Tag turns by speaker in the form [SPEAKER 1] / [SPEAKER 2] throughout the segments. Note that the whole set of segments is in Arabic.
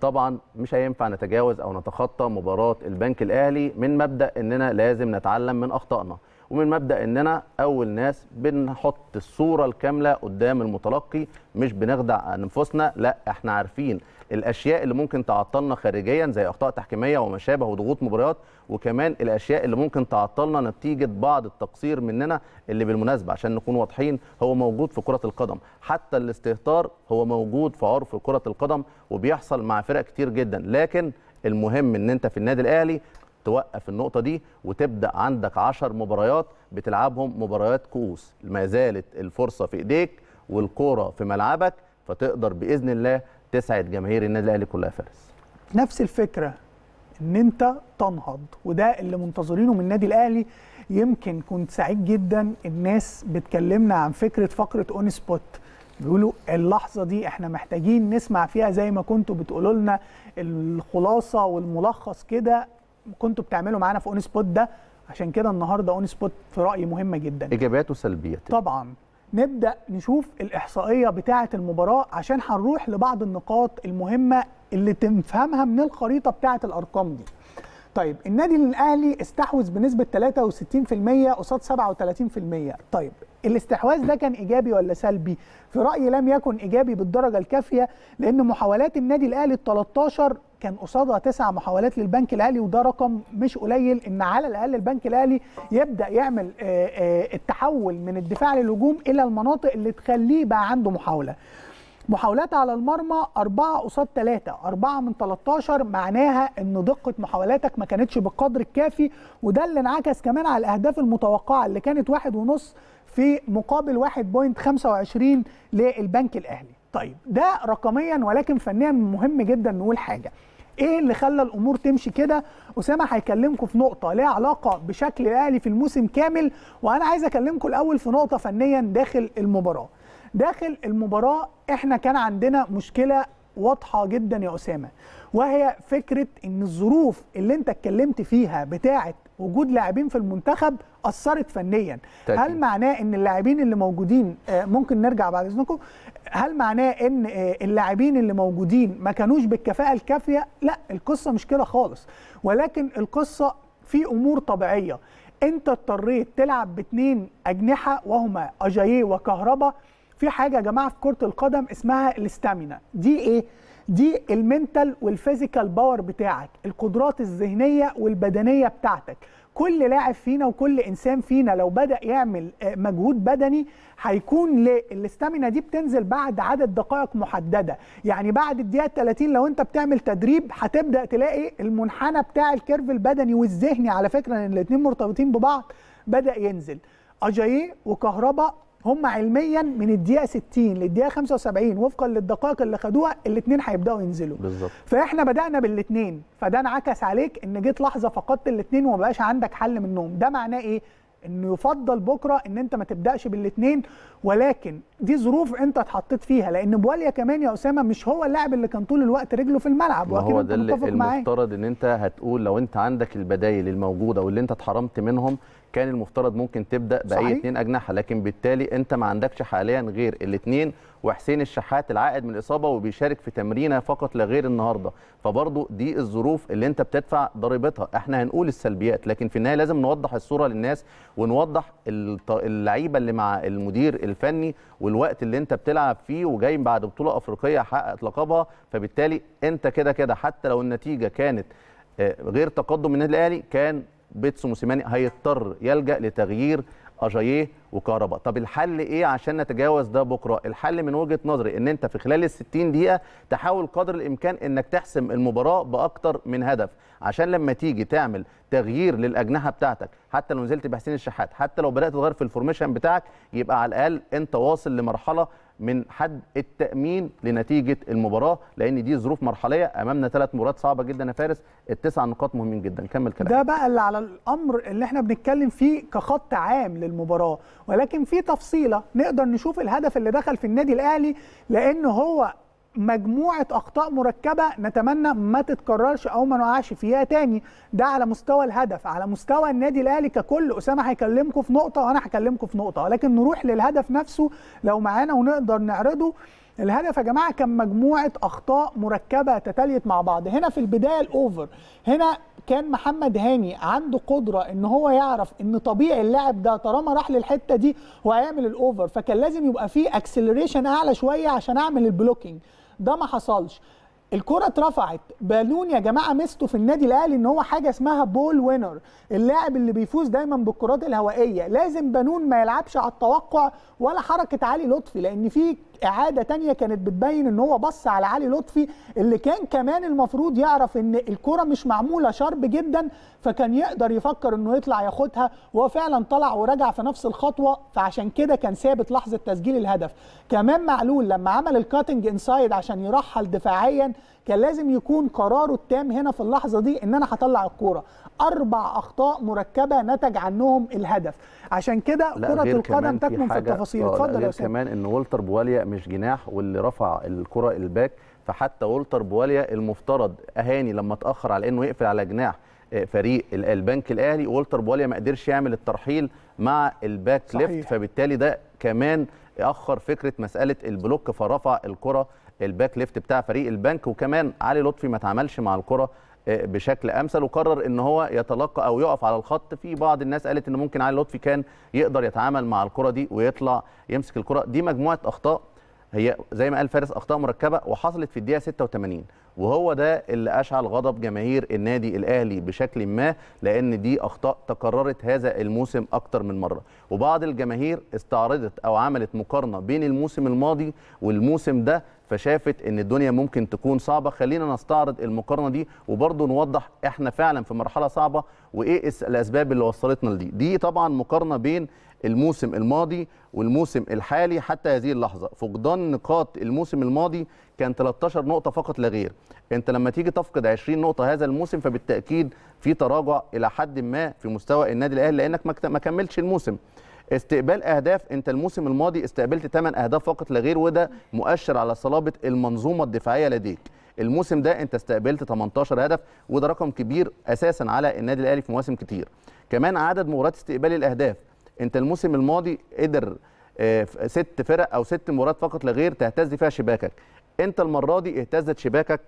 [SPEAKER 1] طبعا مش هينفع نتجاوز او نتخطى مباراه البنك الاهلي من مبدا اننا لازم نتعلم من اخطائنا ومن مبدا اننا اول ناس بنحط الصوره الكامله قدام المتلقي مش بنخدع انفسنا لا احنا عارفين الاشياء اللي ممكن تعطلنا خارجيا زي اخطاء تحكيميه وما شابه وضغوط مباريات وكمان الاشياء اللي ممكن تعطلنا نتيجه بعض التقصير مننا اللي بالمناسبه عشان نكون واضحين هو موجود في كره القدم حتى الاستهتار هو موجود في عرف كره القدم وبيحصل مع فرق كتير جدا لكن المهم ان انت في النادي الاهلي توقف النقطه دي وتبدا عندك 10 مباريات بتلعبهم مباريات كؤوس ما زالت الفرصه في ايديك والكوره في ملعبك فتقدر باذن الله تسعد جماهير النادي الاهلي كلها
[SPEAKER 2] فارس نفس الفكره ان انت تنهض وده اللي منتظرينه من النادي الاهلي يمكن كنت سعيد جدا الناس بتكلمنا عن فكره فقره اون سبوت بيقولوا اللحظه دي احنا محتاجين نسمع فيها زي ما كنتوا بتقولوا لنا الخلاصه والملخص كده كنتوا بتعملوا معانا في اون سبوت ده عشان كده النهارده اون سبوت في رايي مهمه جدا
[SPEAKER 1] ايجابيات وسلبيات
[SPEAKER 2] طبعا نبدا نشوف الاحصائيه بتاعه المباراه عشان هنروح لبعض النقاط المهمه اللي تفهمها من الخريطه بتاعه الارقام دي طيب النادي الاهلي استحوذ بنسبه 63% قصاد 37% طيب الاستحواذ ده كان ايجابي ولا سلبي في رايي لم يكن ايجابي بالدرجه الكافيه لان محاولات النادي الاهلي ال 13 كان قصادها تسع محاولات للبنك الاهلي وده رقم مش قليل ان على الاقل البنك الاهلي يبدا يعمل آه، آه، التحول من الدفاع للهجوم الى المناطق اللي تخليه بقى عنده محاوله محاولات على المرمى 4 قصاد 3 4 من 13 معناها ان دقه محاولاتك ما كانتش بالقدر الكافي وده اللي انعكس كمان على الاهداف المتوقعه اللي كانت واحد ونص في مقابل 1.25 للبنك الاهلي طيب ده رقميا ولكن فنيا مهم جدا نقول حاجه ايه اللي خلى الامور تمشي كده اسامه هيكلمكم في نقطه ليها علاقه بشكل الاهلي في الموسم كامل وانا عايز اكلمكم الاول في نقطه فنيا داخل المباراه داخل المباراه احنا كان عندنا مشكله واضحه جدا يا اسامه وهي فكره ان الظروف اللي انت اتكلمت فيها بتاعه وجود لاعبين في المنتخب اثرت فنيا تأكيد. هل معناه ان اللاعبين اللي موجودين آه، ممكن نرجع بعد اذنكم هل معناه ان آه، اللاعبين اللي موجودين ما كانوش بالكفاءه الكافيه لا القصه مش كده خالص ولكن القصه في امور طبيعيه انت اضطريت تلعب باتنين اجنحه وهما اجاييه وكهربا في حاجه يا جماعه في كره القدم اسمها الاستامينا دي ايه دي المنتال والفيزيكال باور بتاعك القدرات الذهنيه والبدنيه بتاعتك كل لاعب فينا وكل انسان فينا لو بدا يعمل آه، مجهود بدني هيكون الاستامينا دي بتنزل بعد عدد دقائق محدده يعني بعد الدقيقه 30 لو انت بتعمل تدريب هتبدا تلاقي المنحنى بتاع الكيرف البدني والذهني على فكره ان الاثنين مرتبطين ببعض بدا ينزل اجاييه وكهرباء هم علميا من الدقيقه 60 للدقيقه 75 وفقا للدقائق اللي خدوها الاثنين هيبداوا ينزلوا بالظبط فاحنا بدانا بالاثنين فده انعكس عليك ان جيت لحظه فقدت الاثنين وما بقاش عندك حل منهم ده معناه ايه انه يفضل بكره ان انت ما تبداش بالاثنين ولكن دي ظروف انت اتحطيت فيها لان بواليا كمان يا اسامه مش هو اللاعب اللي كان طول الوقت رجله في الملعب واكيد ده اللي معاه
[SPEAKER 1] المفترض ان انت هتقول لو انت عندك البدايل الموجوده واللي انت اتحرمت منهم كان المفترض ممكن تبدا باي اثنين اجنحه لكن بالتالي انت ما عندكش حاليا غير الاثنين وحسين الشحات العائد من الاصابه وبيشارك في تمرينه فقط لا غير النهارده فبرضه دي الظروف اللي انت بتدفع ضريبتها احنا هنقول السلبيات لكن في النهايه لازم نوضح الصوره للناس ونوضح اللعيبه اللي مع المدير الفني والوقت اللي انت بتلعب فيه وجاي بعد بطوله افريقيه حققت لقبها فبالتالي انت كده كده حتى لو النتيجه كانت آه، غير تقدم النادي الاهلي كان بيتسو موسيماني هيضطر يلجا لتغيير اجاييه وكهرباء طب الحل ايه عشان نتجاوز ده بكره الحل من وجهه نظري ان انت في خلال ال 60 دقيقه تحاول قدر الامكان انك تحسم المباراه باكتر من هدف عشان لما تيجي تعمل تغيير للاجنحه بتاعتك حتى لو نزلت بحسين الشحات حتى لو بدات تغير في الفورميشن بتاعك يبقى على الاقل انت واصل لمرحله من حد التامين لنتيجه المباراه لان دي ظروف مرحليه امامنا ثلاث مباريات صعبه جدا يا فارس التسع نقاط مهمين جدا كمل كلامك
[SPEAKER 2] ده بقى اللي على الامر اللي احنا بنتكلم فيه كخط عام للمباراه ولكن في تفصيله نقدر نشوف الهدف اللي دخل في النادي الاهلي لان هو مجموعه اخطاء مركبه نتمنى ما تتكررش او ما نقعش فيها تاني ده على مستوى الهدف على مستوى النادي الاهلي ككل اسامه هيكلمكم في نقطه وانا هكلمكم في نقطه ولكن نروح للهدف نفسه لو معانا ونقدر نعرضه الهدف يا جماعه كان مجموعه اخطاء مركبه تتاليت مع بعض هنا في البدايه الاوفر هنا كان محمد هاني عنده قدره ان هو يعرف ان طبيعي اللاعب ده طالما راح للحته دي هو هيعمل الاوفر فكان لازم يبقى فيه اكسلريشن اعلى شويه عشان اعمل البلوكينج ده ما حصلش الكرة اترفعت بالون يا جماعه ميزته في النادي الاهلي ان هو حاجه اسمها بول وينر اللاعب اللي بيفوز دايما بالكرات الهوائيه لازم بانون ما يلعبش على التوقع ولا حركه علي لطفي لان في اعاده تانية كانت بتبين ان هو بص على علي لطفي اللي كان كمان المفروض يعرف ان الكره مش معموله شرب جدا فكان يقدر يفكر انه يطلع ياخدها وهو فعلا طلع ورجع في نفس الخطوه فعشان كده كان ثابت لحظه تسجيل الهدف كمان معلول لما عمل الكاتنج انسايد عشان يرحل دفاعيا كان لازم يكون قراره التام هنا في اللحظه دي ان انا هطلع الكوره اربع اخطاء مركبه نتج عنهم الهدف عشان كده كره القدم تكمن في التفاصيل آه، اتفضل يا كمان ان
[SPEAKER 1] ولتر بواليا مش جناح واللي رفع الكره الباك فحتى ولتر بواليا المفترض اهاني لما اتاخر على انه يقفل على جناح آه، فريق البنك الاهلي ولتر بواليا ما قدرش يعمل الترحيل مع الباك صحيح. ليفت فبالتالي ده كمان اخر فكره مساله البلوك فرفع الكره الباك ليفت بتاع فريق البنك وكمان علي لطفي ما اتعاملش مع الكره آه، بشكل امثل وقرر ان هو يتلقى او يقف على الخط في بعض الناس قالت ان ممكن علي لطفي كان يقدر يتعامل مع الكره دي ويطلع يمسك الكره دي مجموعه اخطاء هي زي ما قال فارس اخطاء مركبه وحصلت في الدقيقه 86 وهو ده اللي اشعل غضب جماهير النادي الاهلي بشكل ما لان دي اخطاء تكررت هذا الموسم اكتر من مره وبعض الجماهير استعرضت او عملت مقارنه بين الموسم الماضي والموسم ده فشافت ان الدنيا ممكن تكون صعبه خلينا نستعرض المقارنه دي وبرضه نوضح احنا فعلا في مرحله صعبه وايه الاسباب اللي وصلتنا لدي دي طبعا مقارنه بين الموسم الماضي والموسم الحالي حتى هذه اللحظه فقدان نقاط الموسم الماضي كان 13 نقطه فقط لا غير انت لما تيجي تفقد 20 نقطه هذا الموسم فبالتاكيد في تراجع الى حد ما في مستوى النادي الاهلي لانك ما كملتش الموسم استقبال اهداف انت الموسم الماضي استقبلت 8 اهداف فقط لا غير وده مؤشر على صلابه المنظومه الدفاعيه لديك الموسم ده انت استقبلت 18 هدف وده رقم كبير اساسا على النادي الاهلي في مواسم كتير كمان عدد مباريات استقبال الاهداف انت الموسم الماضي قدر آه، ست فرق او ست مباريات فقط لا غير تهتز فيها شباكك انت المره دي اهتزت شباكك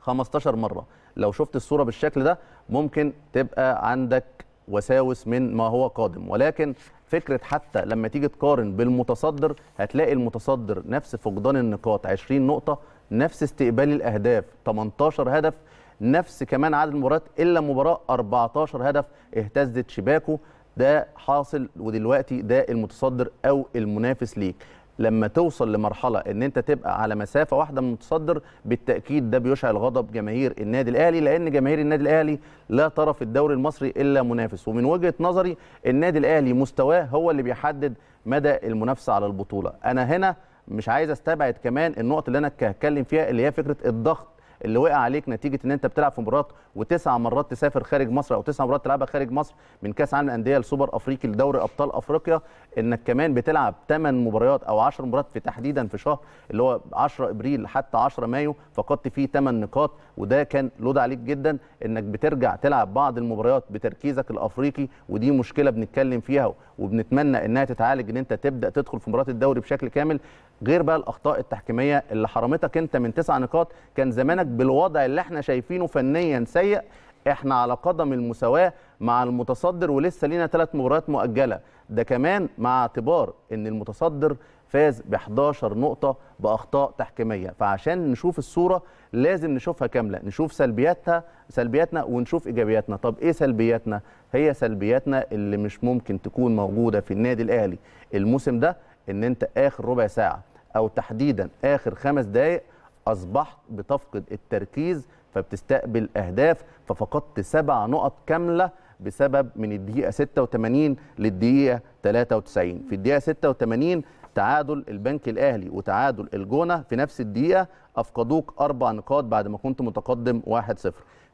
[SPEAKER 1] 15 مره لو شفت الصوره بالشكل ده ممكن تبقى عندك وساوس من ما هو قادم ولكن فكره حتى لما تيجي تقارن بالمتصدر هتلاقي المتصدر نفس فقدان النقاط 20 نقطه نفس استقبال الاهداف 18 هدف نفس كمان عدد المباريات الا مباراه 14 هدف اهتزت شباكه ده حاصل ودلوقتي ده المتصدر او المنافس ليك لما توصل لمرحله ان انت تبقى على مسافه واحده من المتصدر بالتاكيد ده بيشعل غضب جماهير النادي الاهلي لان جماهير النادي الاهلي لا ترى في الدوري المصري الا منافس ومن وجهه نظري النادي الاهلي مستواه هو اللي بيحدد مدى المنافسه على البطوله انا هنا مش عايز استبعد كمان النقط اللي انا هتكلم فيها اللي هي فكره الضغط اللي وقع عليك نتيجه ان انت بتلعب في مباراه وتسع مرات تسافر خارج مصر او تسع مرات تلعبها خارج مصر من كاس عالم الانديه لسوبر افريقي لدوري ابطال افريقيا انك كمان بتلعب 8 مباريات او 10 مباريات في تحديدا في شهر اللي هو 10 ابريل حتى 10 مايو فقدت فيه 8 نقاط وده كان لود عليك جدا انك بترجع تلعب بعض المباريات بتركيزك الافريقي ودي مشكله بنتكلم فيها وبنتمنى انها تتعالج ان انت تبدا تدخل في مباراه الدوري بشكل كامل غير بقى الاخطاء التحكيميه اللي حرمتك انت من تسع نقاط كان زمانك بالوضع اللي احنا شايفينه فنيا سيء احنا على قدم المساواه مع المتصدر ولسه لينا ثلاث مباريات مؤجله ده كمان مع اعتبار ان المتصدر فاز ب 11 نقطه باخطاء تحكيميه فعشان نشوف الصوره لازم نشوفها كامله نشوف سلبياتها سلبياتنا ونشوف ايجابياتنا طب ايه سلبياتنا هي سلبياتنا اللي مش ممكن تكون موجوده في النادي الاهلي الموسم ده ان انت اخر ربع ساعه او تحديدا اخر خمس دقائق اصبحت بتفقد التركيز فبتستقبل اهداف ففقدت سبع نقط كامله بسبب من الدقيقه 86 للدقيقه 93 في الدقيقه 86 تعادل البنك الاهلي وتعادل الجونه في نفس الدقيقه افقدوك اربع نقاط بعد ما كنت متقدم 1-0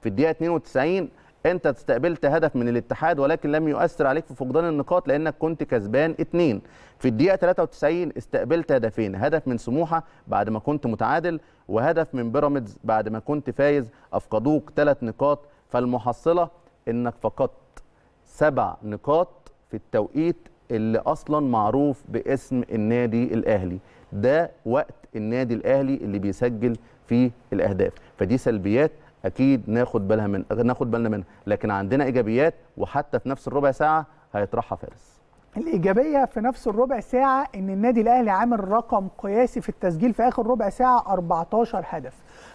[SPEAKER 1] في الدقيقه 92 انت استقبلت هدف من الاتحاد ولكن لم يؤثر عليك في فقدان النقاط لانك كنت كسبان اثنين في الدقيقه 93 استقبلت هدفين هدف من سموحه بعد ما كنت متعادل وهدف من بيراميدز بعد ما كنت فايز افقدوك ثلاث نقاط فالمحصله انك فقدت سبع نقاط في التوقيت اللي اصلا معروف باسم النادي الاهلي ده وقت النادي الاهلي اللي بيسجل فيه الاهداف فدي سلبيات اكيد ناخد بالها من ناخد بالنا منها لكن عندنا ايجابيات وحتى في نفس الربع ساعه هيطرحها فارس
[SPEAKER 2] الايجابيه في نفس الربع ساعه ان النادي الاهلي عامل رقم قياسي في التسجيل في اخر ربع ساعه 14 هدف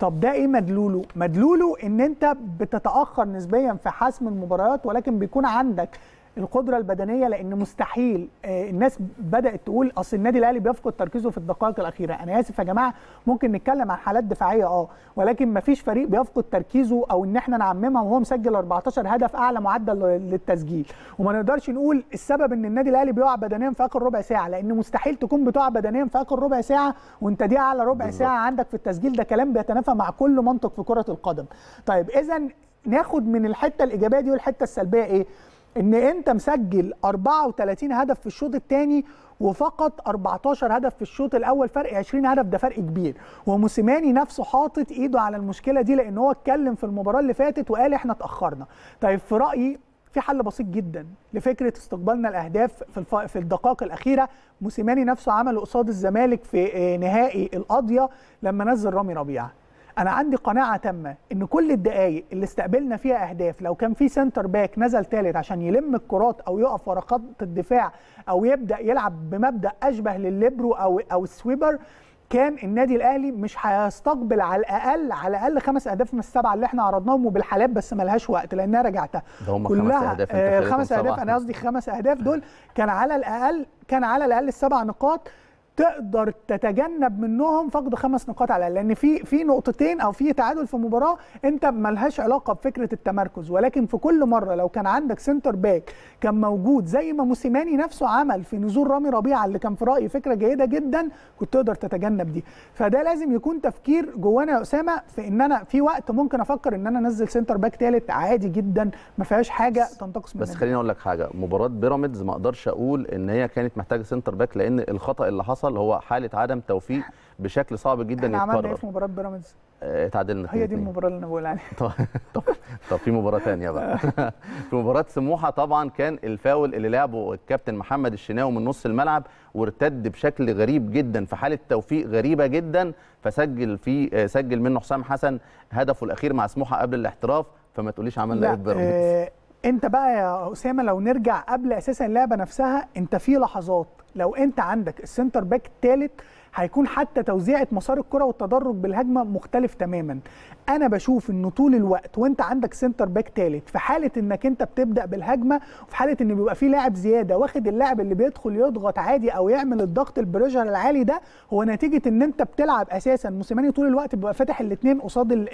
[SPEAKER 2] طب ده ايه مدلوله مدلوله ان انت بتتاخر نسبيا في حسم المباريات ولكن بيكون عندك القدره البدنيه لان مستحيل آه، الناس بدات تقول اصل النادي الاهلي بيفقد تركيزه في الدقائق الاخيره انا اسف يا جماعه ممكن نتكلم عن حالات دفاعيه اه ولكن مفيش فريق بيفقد تركيزه او ان احنا نعممها وهو مسجل 14 هدف اعلى معدل للتسجيل وما نقدرش نقول السبب ان النادي الاهلي بيقع بدنيا في اخر ربع ساعه لان مستحيل تكون بتقع بدنيا في اخر ربع ساعه وانت دي اعلى ربع ساعه عندك في التسجيل ده كلام بيتنافى مع كل منطق في كره القدم طيب اذا ناخد من الحته الايجابيه دي والحته السلبيه ايه ان انت مسجل 34 هدف في الشوط الثاني وفقط 14 هدف في الشوط الاول فرق 20 هدف ده فرق كبير وموسيماني نفسه حاطط ايده على المشكله دي لان هو اتكلم في المباراه اللي فاتت وقال احنا اتاخرنا طيب في رايي في حل بسيط جدا لفكره استقبالنا الاهداف في في الدقائق الاخيره موسيماني نفسه عمله قصاد الزمالك في آه، نهائي القاضيه لما نزل رامي ربيعه انا عندي قناعه تامه ان كل الدقائق اللي استقبلنا فيها اهداف لو كان في سنتر باك نزل ثالث عشان يلم الكرات او يقف ورا خط الدفاع او يبدا يلعب بمبدا اشبه للليبرو او او السويبر كان النادي الاهلي مش هيستقبل على الاقل على الاقل خمس اهداف من السبعه اللي احنا عرضناهم وبالحالات بس ملهاش وقت لانها رجعتها كلها آه، خمس اهداف خمس اهداف انا قصدي خمس اهداف دول كان على الاقل كان على الاقل السبع نقاط تقدر تتجنب منهم فقد خمس نقاط على لان في في نقطتين او في تعادل في مباراه انت ملهاش علاقه بفكره التمركز ولكن في كل مره لو كان عندك سنتر باك كان موجود زي ما موسيماني نفسه عمل في نزول رامي ربيعه اللي كان في رايي فكره جيده جدا كنت تقدر تتجنب دي فده لازم يكون تفكير جوانا يا اسامه في ان انا في وقت ممكن افكر ان انا انزل سنتر باك ثالث عادي جدا ما فيهاش حاجه تنتقص منه بس خليني
[SPEAKER 1] اقول لك حاجه مباراه بيراميدز ما اقدرش اقول ان هي كانت محتاجه سنتر باك لان الخطا اللي حصل حصل هو حاله عدم توفيق بشكل صعب جدا يتكرر احنا عملنا ايه في
[SPEAKER 2] مباراه بيراميدز
[SPEAKER 1] آه، اتعادلنا هي دي المباراه
[SPEAKER 2] اللي انا بقول عليها
[SPEAKER 1] طب طب في مباراه ثانيه بقى في مباراه سموحه طبعا كان الفاول اللي لعبه الكابتن محمد الشناوي من نص الملعب وارتد بشكل غريب جدا في حاله توفيق غريبه جدا فسجل في آه، سجل منه حسام حسن هدفه الاخير مع سموحه قبل الاحتراف فما تقوليش عملنا ايه في بيراميدز
[SPEAKER 2] آه، انت بقى يا اسامه لو نرجع قبل اساسا اللعبه نفسها انت في لحظات لو انت عندك السنتر باك الثالث هيكون حتى توزيعه مسار الكره والتدرج بالهجمه مختلف تماما انا بشوف انه طول الوقت وانت عندك سنتر باك ثالث في حاله انك انت بتبدا بالهجمه وفي حاله ان بيبقى في لاعب زياده واخد اللاعب اللي بيدخل يضغط عادي او يعمل الضغط البريشر العالي ده هو نتيجه ان انت بتلعب اساسا موسيماني طول الوقت بيبقى فاتح الاثنين قصاد آه،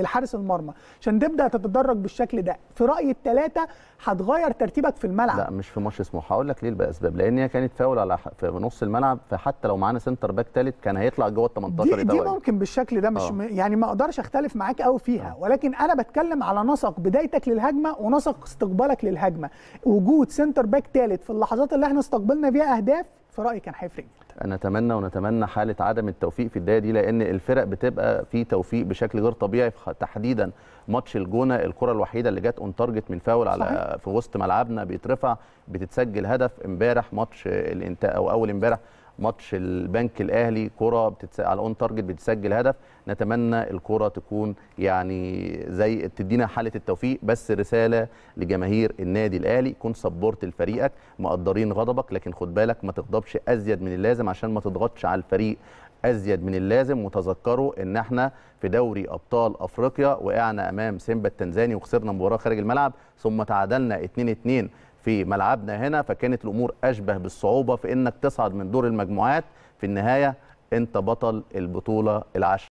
[SPEAKER 2] الحارس المرمى عشان تبدا تتدرج بالشكل ده في رايي الثلاثه هتغير ترتيبك في الملعب
[SPEAKER 1] لا مش في ماتش اسمه هقول لك ليه بأسباب لان هي كانت فاول على في نص الملعب فحتى لو معانا سنتر باك ثالث كان هيطلع جوه ال 18 دي, دي ممكن
[SPEAKER 2] بالشكل ده مش أوه. يعني ما اقدرش اختلف معاك قوي فيها أوه. ولكن انا بتكلم على نسق بدايتك للهجمه ونسق استقبالك للهجمه وجود سنتر باك ثالث في اللحظات اللي احنا استقبلنا فيها اهداف في رايي كان هيفرق
[SPEAKER 1] نتمنى ونتمنى حاله عدم التوفيق في الدقيقه دي لان الفرق بتبقى في توفيق بشكل غير طبيعي تحديدا ماتش الجونه الكره الوحيده اللي جت اون تارجت من فاول على في وسط ملعبنا بيترفع بتتسجل هدف امبارح ماتش الانتهاء او اول امبارح ماتش البنك الاهلي كره بتتس... على اون تارجت بتسجل هدف نتمنى الكره تكون يعني زي تدينا حاله التوفيق بس رساله لجماهير النادي الاهلي كن سبورت لفريقك مقدرين غضبك لكن خد بالك ما تغضبش ازيد من اللازم عشان ما تضغطش على الفريق ازيد من اللازم وتذكروا ان احنا في دوري ابطال افريقيا وقعنا امام سيمبا التنزاني وخسرنا مباراه خارج الملعب ثم تعادلنا 2 2 في ملعبنا هنا فكانت الامور اشبه بالصعوبه في انك تصعد من دور المجموعات في النهايه انت بطل البطوله العشر